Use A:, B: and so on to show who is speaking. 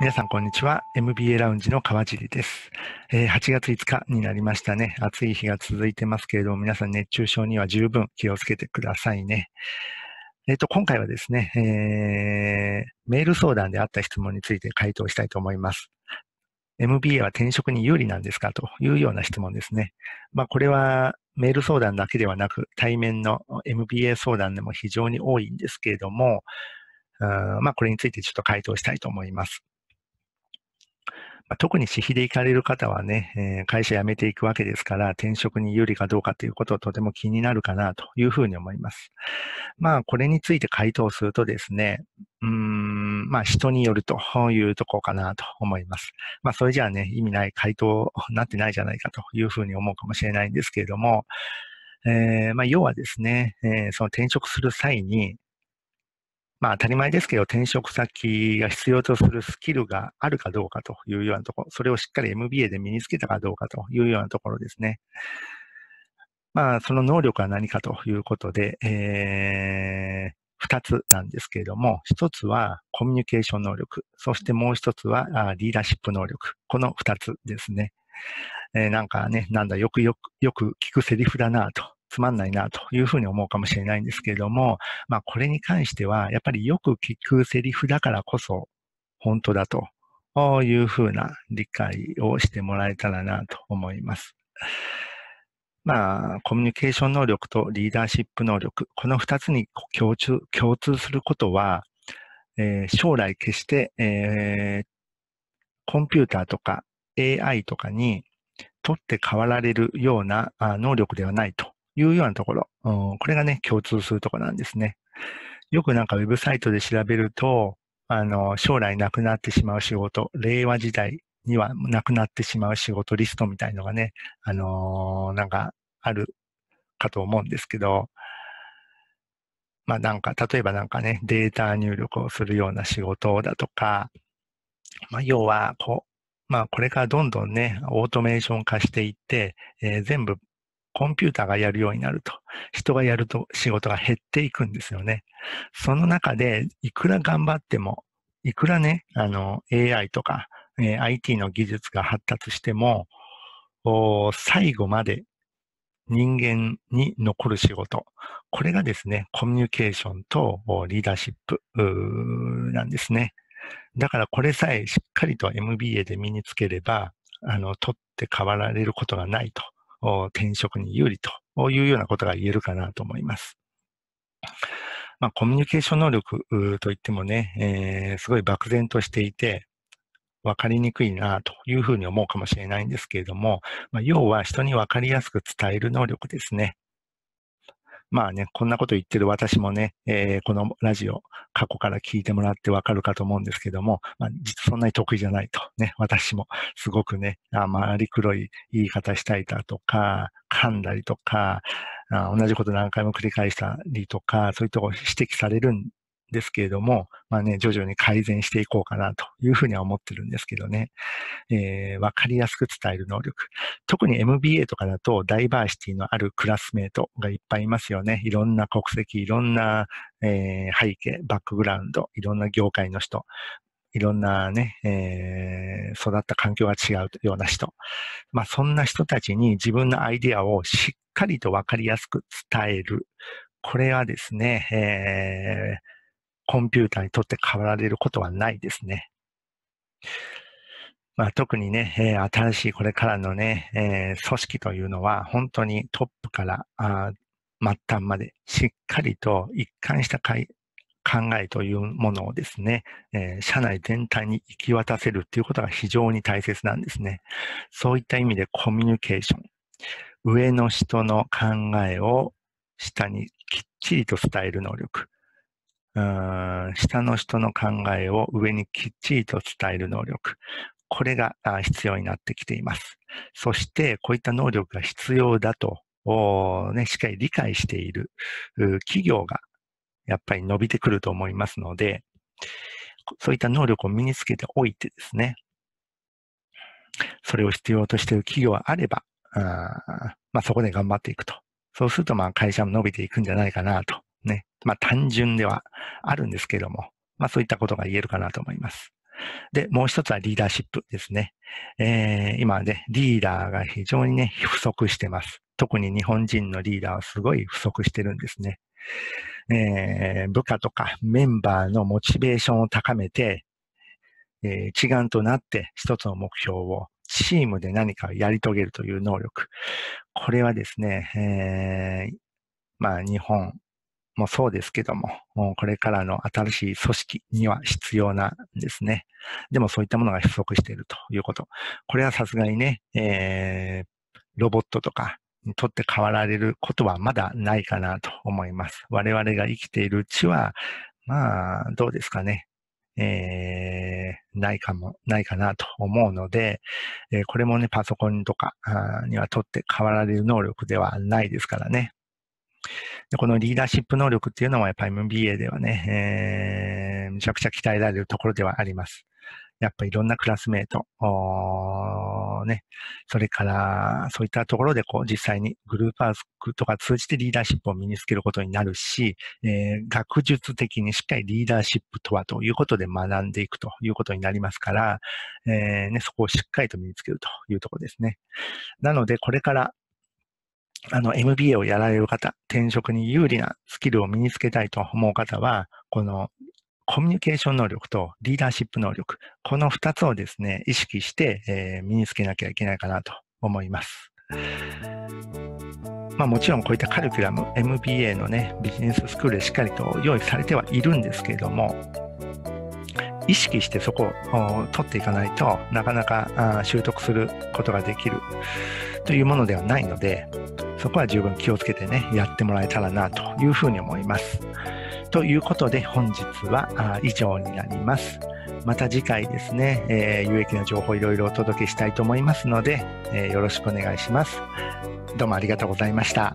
A: 皆さん、こんにちは。MBA ラウンジの川尻です。え8月5日になりましたね。暑い日が続いてますけれども、皆さん熱中症には十分気をつけてくださいね。えっ、と、今回はですね、えー、メール相談であった質問について回答したいと思います。MBA は転職に有利なんですかというような質問ですね。まあ、これはメール相談だけではなく、対面の MBA 相談でも非常に多いんですけれども、まあ、これについてちょっと回答したいと思います。ま特に私費で行かれる方はね、えー、会社辞めていくわけですから、転職に有利かどうかということをとても気になるかなというふうに思います。まあ、これについて回答するとですね、うん、まあ、人によるというとこかなと思います。まあ、それじゃあね、意味ない回答になってないじゃないかというふうに思うかもしれないんですけれども、えー、まあ、要はですね、えー、その転職する際に、まあ当たり前ですけど、転職先が必要とするスキルがあるかどうかというようなところ、それをしっかり MBA で身につけたかどうかというようなところですね。まあその能力は何かということで、えー、二つなんですけれども、一つはコミュニケーション能力、そしてもう一つはリーダーシップ能力。この二つですね。えー、なんかね、なんだ、よくよく、よく聞くセリフだなとつまんないなというふうに思うかもしれないんですけれども、まあこれに関しては、やっぱりよく聞くセリフだからこそ本当だというふうな理解をしてもらえたらなと思います。まあ、コミュニケーション能力とリーダーシップ能力、この2つに共通共通することは、えー、将来決して、えー、コンピューターとか AI とかに取って代わられるような能力ではないというようなところ、うん、これがね、共通するところなんですね。よくなんかウェブサイトで調べると、あの、将来なくなってしまう仕事、令和時代にはなくなってしまう仕事リストみたいのがね、あのー、なんかあるかと思うんですけど、まあなんか、例えばなんかね、データ入力をするような仕事だとか、まあ要は、こう、まあこれからどんどんね、オートメーション化していって、えー、全部コンピューターがやるようになると、人がやると仕事が減っていくんですよね。その中で、いくら頑張っても、いくらね、あの、AI とか、え IT の技術が発達しても、最後まで人間に残る仕事。これがですね、コミュニケーションとリーダーシップなんですね。だからこれさえしっかりと MBA で身につければ、あの、取って代わられることがないと転職に有利というようなことが言えるかなと思います。まあ、コミュニケーション能力といってもね、えー、すごい漠然としていて、分かりにくいなというふうに思うかもしれないんですけれども、まあ、要は人に分かりやすく伝える能力ですね。まあね、こんなこと言ってる私もね、えー、このラジオ、過去から聞いてもらってわかるかと思うんですけども、まあ、そんなに得意じゃないと。ね、私もすごくね、あまり黒い言い方したいだとか、噛んだりとか、あ同じこと何回も繰り返したりとか、そういうとこ指摘されるんですけれども、まあね、徐々に改善していこうかなというふうには思ってるんですけどね。えー、わかりやすく伝える能力。特に MBA とかだとダイバーシティのあるクラスメートがいっぱいいますよね。いろんな国籍、いろんな、えー、背景、バックグラウンド、いろんな業界の人。いろんなね、えー、育った環境が違うような人。まあそんな人たちに自分のアイディアをしっかりとわかりやすく伝える。これはですね、えーコンピューターにとって変わられることはないですね。まあ、特にね、えー、新しいこれからのね、えー、組織というのは本当にトップからあ末端までしっかりと一貫した考えというものをですね、えー、社内全体に行き渡せるということが非常に大切なんですね。そういった意味でコミュニケーション。上の人の考えを下にきっちりと伝える能力。下の人の考えを上にきっちりと伝える能力。これが必要になってきています。そして、こういった能力が必要だと、ね、しっかり理解している企業がやっぱり伸びてくると思いますので、そういった能力を身につけておいてですね、それを必要としている企業があれば、あまあ、そこで頑張っていくと。そうすると、まあ、会社も伸びていくんじゃないかなとまあ、単純ではあるんですけども、まあ、そういったことが言えるかなと思います。で、もう一つはリーダーシップですね。えー、今ね、リーダーが非常にね、不足してます。特に日本人のリーダーはすごい不足してるんですね。えー、部下とかメンバーのモチベーションを高めて、えー、一丸となって一つの目標をチームで何かをやり遂げるという能力。これはですね、えー、まあ日本、もそうですけども、もこれからの新しい組織には必要なんですね。でもそういったものが不足しているということ。これはさすがにね、えー、ロボットとかにとって変わられることはまだないかなと思います。我々が生きているうちは、まあ、どうですかね。えー、ないかも、ないかなと思うので、えー、これもね、パソコンとかにはとって変わられる能力ではないですからね。でこのリーダーシップ能力っていうのはやっぱり MBA ではね、えー、めちゃくちゃ鍛えられるところではあります。やっぱいろんなクラスメート、ね、それからそういったところでこう実際にグループワークとか通じてリーダーシップを身につけることになるし、えー、学術的にしっかりリーダーシップとはということで学んでいくということになりますから、えー、ね、そこをしっかりと身につけるというところですね。なので、これからあの、MBA をやられる方、転職に有利なスキルを身につけたいと思う方は、このコミュニケーション能力とリーダーシップ能力、この2つをですね、意識して、えー、身につけなきゃいけないかなと思います。まあ、もちろんこういったカリキュラム、MBA のね、ビジネススクールでしっかりと用意されてはいるんですけれども、意識してそこを取っていかないとなかなか習得することができるというものではないので、そこは十分気をつけてね、やってもらえたらなというふうに思います。ということで本日は以上になります。また次回ですね、えー、有益な情報いろいろお届けしたいと思いますので、えー、よろしくお願いします。どうもありがとうございました。